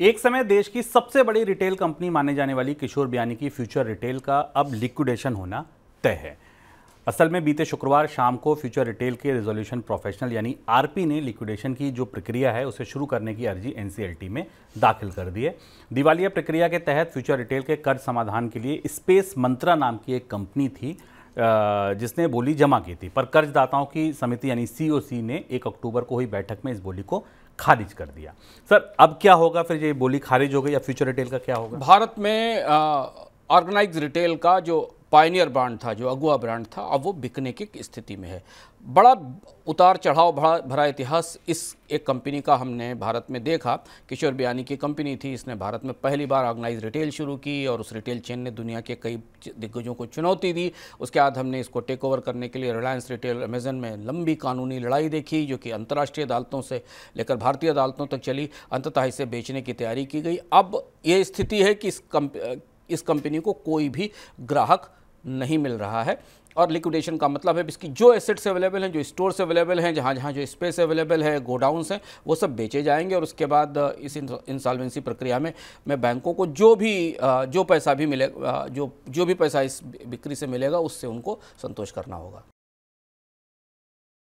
एक समय देश की सबसे बड़ी रिटेल कंपनी माने जाने वाली किशोर बयानी की फ्यूचर रिटेल का अब लिक्विडेशन होना तय है असल में बीते शुक्रवार शाम को फ्यूचर रिटेल के रिजोल्यूशन प्रोफेशनल यानी आरपी ने लिक्विडेशन की जो प्रक्रिया है उसे शुरू करने की अर्जी एनसीएलटी में दाखिल कर दी है दिवालिया प्रक्रिया के तहत फ्यूचर रिटेल के कर्ज समाधान के लिए स्पेस मंत्रा नाम की एक कंपनी थी जिसने बोली जमा की थी पर कर्जदाताओं की समिति यानी सीओसी ने एक अक्टूबर को हुई बैठक में इस बोली को खारिज कर दिया सर अब क्या होगा फिर ये बोली खारिज हो गई या फ्यूचर रिटेल का क्या होगा भारत में ऑर्गेनाइज रिटेल का जो पाइनियर ब्रांड था जो अगुआ ब्रांड था अब वो बिकने की स्थिति में है बड़ा उतार चढ़ाव भरा भरा इतिहास इस एक कंपनी का हमने भारत में देखा किशोर बियानी की कंपनी थी इसने भारत में पहली बार ऑर्गेनाइज रिटेल शुरू की और उस रिटेल चेन ने दुनिया के कई दिग्गजों को चुनौती दी उसके बाद हमने इसको टेक ओवर करने के लिए रिलायंस रिटेल अमेजन में लंबी कानूनी लड़ाई देखी जो कि अंतर्राष्ट्रीय अदालतों से लेकर भारतीय अदालतों तक चली अंततः इसे बेचने की तैयारी की गई अब ये स्थिति है कि इस इस कंपनी को कोई भी ग्राहक नहीं मिल रहा है और लिक्विडेशन का मतलब है इसकी जो एसेट्स अवेलेबल हैं जो स्टोर्स अवेलेबल हैं जहाँ जहाँ जो स्पेस अवेलेबल है गोडाउंस हैं वो सब बेचे जाएंगे और उसके बाद इस इंसॉल्वेंसी प्रक्रिया में मैं बैंकों को जो भी जो पैसा भी मिले जो जो भी पैसा इस बिक्री से मिलेगा उससे उनको संतोष करना होगा